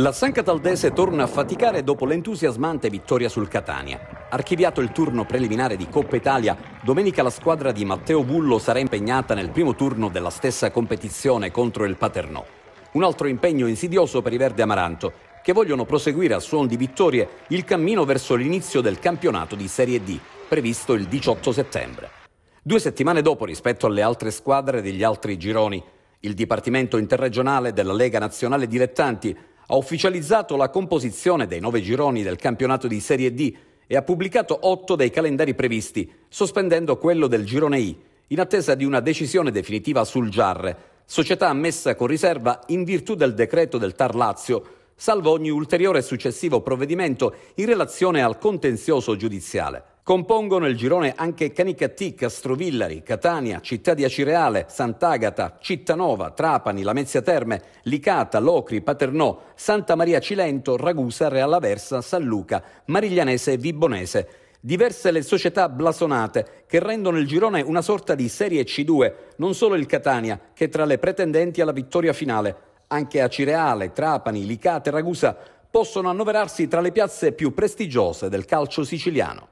La San Cataldese torna a faticare dopo l'entusiasmante vittoria sul Catania. Archiviato il turno preliminare di Coppa Italia, domenica la squadra di Matteo Bullo sarà impegnata nel primo turno della stessa competizione contro il Paternò. Un altro impegno insidioso per i Verde Amaranto, che vogliono proseguire a suon di vittorie il cammino verso l'inizio del campionato di Serie D, previsto il 18 settembre. Due settimane dopo rispetto alle altre squadre degli altri gironi, il Dipartimento Interregionale della Lega Nazionale Dilettanti ha ufficializzato la composizione dei nove gironi del campionato di Serie D e ha pubblicato otto dei calendari previsti, sospendendo quello del girone I, in attesa di una decisione definitiva sul Giarre, società ammessa con riserva in virtù del decreto del Tar Lazio, salvo ogni ulteriore successivo provvedimento in relazione al contenzioso giudiziale. Compongono il girone anche Canicattì, Castrovillari, Catania, Città di Acireale, Sant'Agata, Cittanova, Trapani, Lamezia Terme, Licata, Locri, Paternò, Santa Maria Cilento, Ragusa, Realaversa, San Luca, Mariglianese e Vibonese. Diverse le società blasonate che rendono il girone una sorta di Serie C2, non solo il Catania, che è tra le pretendenti alla vittoria finale. Anche Acireale, Trapani, Licata e Ragusa possono annoverarsi tra le piazze più prestigiose del calcio siciliano.